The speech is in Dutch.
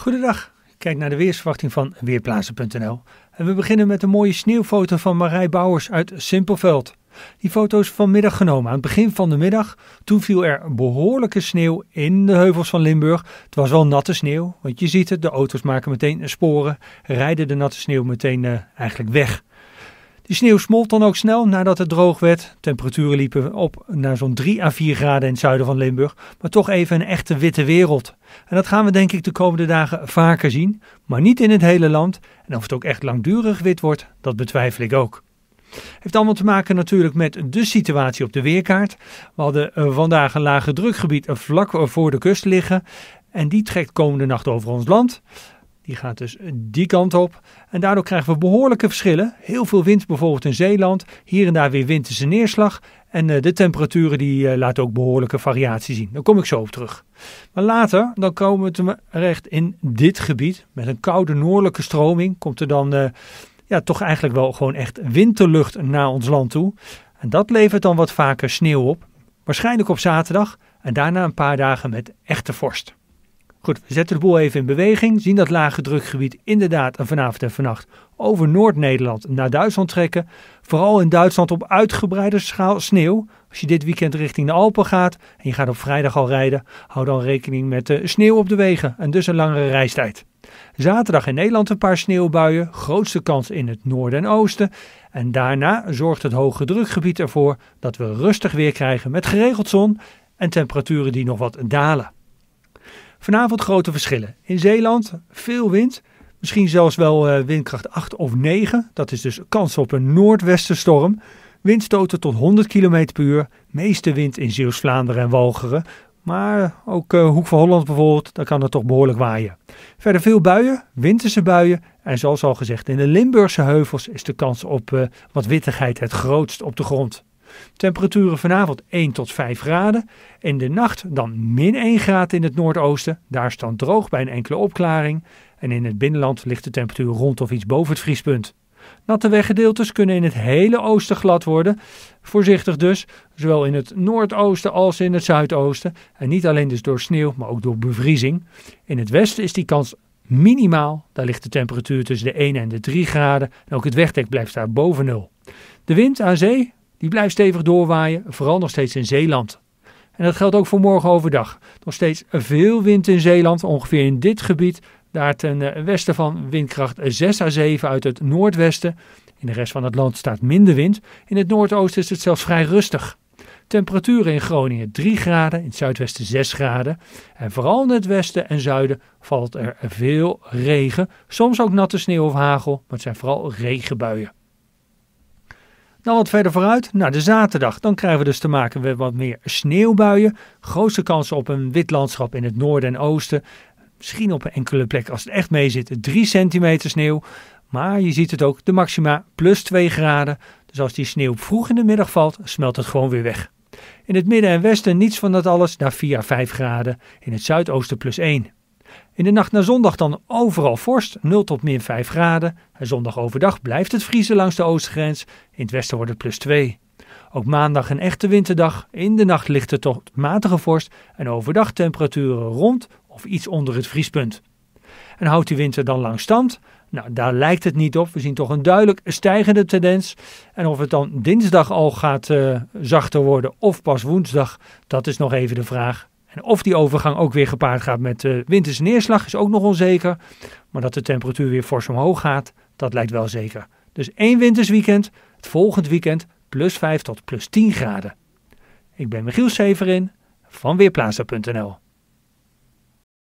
Goedendag, kijk naar de weersverwachting van Weerplaatsen.nl. En we beginnen met een mooie sneeuwfoto van Marij Bouwers uit Simpelveld. Die foto is vanmiddag genomen, aan het begin van de middag. Toen viel er behoorlijke sneeuw in de heuvels van Limburg. Het was wel natte sneeuw, want je ziet het, de auto's maken meteen sporen, rijden de natte sneeuw meteen eh, eigenlijk weg. De sneeuw smolt dan ook snel nadat het droog werd. Temperaturen liepen op naar zo'n 3 à 4 graden in het zuiden van Limburg. Maar toch even een echte witte wereld. En dat gaan we denk ik de komende dagen vaker zien. Maar niet in het hele land. En of het ook echt langdurig wit wordt, dat betwijfel ik ook. Heeft allemaal te maken natuurlijk met de situatie op de weerkaart. We hadden eh, vandaag een lage drukgebied vlak voor de kust liggen. En die trekt komende nacht over ons land. Die gaat dus die kant op. En daardoor krijgen we behoorlijke verschillen. Heel veel wind bijvoorbeeld in Zeeland. Hier en daar weer winterse neerslag. En eh, de temperaturen die eh, laten ook behoorlijke variatie zien. Daar kom ik zo op terug. Maar later, dan komen we terecht in dit gebied. Met een koude noordelijke stroming komt er dan eh, ja, toch eigenlijk wel gewoon echt winterlucht naar ons land toe. En dat levert dan wat vaker sneeuw op. Waarschijnlijk op zaterdag. En daarna een paar dagen met echte vorst. Goed, we zetten de boel even in beweging. Zien dat lage drukgebied inderdaad vanavond en vannacht over Noord-Nederland naar Duitsland trekken. Vooral in Duitsland op uitgebreide schaal sneeuw. Als je dit weekend richting de Alpen gaat en je gaat op vrijdag al rijden, hou dan rekening met de sneeuw op de wegen en dus een langere reistijd. Zaterdag in Nederland een paar sneeuwbuien, grootste kans in het noorden en oosten. En daarna zorgt het hoge drukgebied ervoor dat we rustig weer krijgen met geregeld zon en temperaturen die nog wat dalen. Vanavond grote verschillen. In Zeeland veel wind, misschien zelfs wel eh, windkracht 8 of 9. Dat is dus kans op een noordwestenstorm. Windstoten tot 100 km per uur. Meeste wind in Zeeuws-Vlaanderen en Walcheren. Maar eh, ook eh, Hoek van Holland bijvoorbeeld, daar kan het toch behoorlijk waaien. Verder veel buien, winterse buien. En zoals al gezegd, in de Limburgse heuvels is de kans op wat wittigheid het grootst op de grond. Temperaturen vanavond 1 tot 5 graden. En de nacht dan min 1 graad in het noordoosten. Daar staat droog bij een enkele opklaring. En in het binnenland ligt de temperatuur rond of iets boven het vriespunt. Natte weggedeeltes kunnen in het hele oosten glad worden. Voorzichtig dus, zowel in het noordoosten als in het zuidoosten. En niet alleen dus door sneeuw, maar ook door bevriezing. In het westen is die kans minimaal. Daar ligt de temperatuur tussen de 1 en de 3 graden. En ook het wegdek blijft daar boven nul. De wind aan zee die blijft stevig doorwaaien, vooral nog steeds in Zeeland. En dat geldt ook voor morgen overdag. Nog steeds veel wind in Zeeland, ongeveer in dit gebied. Daar ten eh, westen van windkracht 6 à 7 uit het noordwesten. In de rest van het land staat minder wind. In het noordoosten is het zelfs vrij rustig. Temperaturen in Groningen 3 graden, in het zuidwesten 6 graden. En vooral in het westen en zuiden valt er veel regen. Soms ook natte sneeuw of hagel, maar het zijn vooral regenbuien. Dan wat verder vooruit naar de zaterdag. Dan krijgen we dus te maken met wat meer sneeuwbuien. Grootste kans op een wit landschap in het noorden en oosten. Misschien op een enkele plek als het echt mee zit 3 centimeter sneeuw. Maar je ziet het ook, de maxima plus 2 graden. Dus als die sneeuw vroeg in de middag valt, smelt het gewoon weer weg. In het midden en westen niets van dat alles naar 4 à 5 graden. In het zuidoosten plus 1. In de nacht naar zondag dan overal vorst, 0 tot min 5 graden. En zondag overdag blijft het vriezen langs de oostgrens. In het westen wordt het plus 2. Ook maandag een echte winterdag. In de nacht ligt het tot matige vorst en overdag temperaturen rond of iets onder het vriespunt. En houdt die winter dan lang stand? Nou, daar lijkt het niet op. We zien toch een duidelijk stijgende tendens. En of het dan dinsdag al gaat eh, zachter worden of pas woensdag, dat is nog even de vraag. En of die overgang ook weer gepaard gaat met uh, winterse neerslag is ook nog onzeker. Maar dat de temperatuur weer fors omhoog gaat, dat lijkt wel zeker. Dus één wintersweekend, het volgend weekend plus 5 tot plus 10 graden. Ik ben Michiel Severin van Weerplaza.nl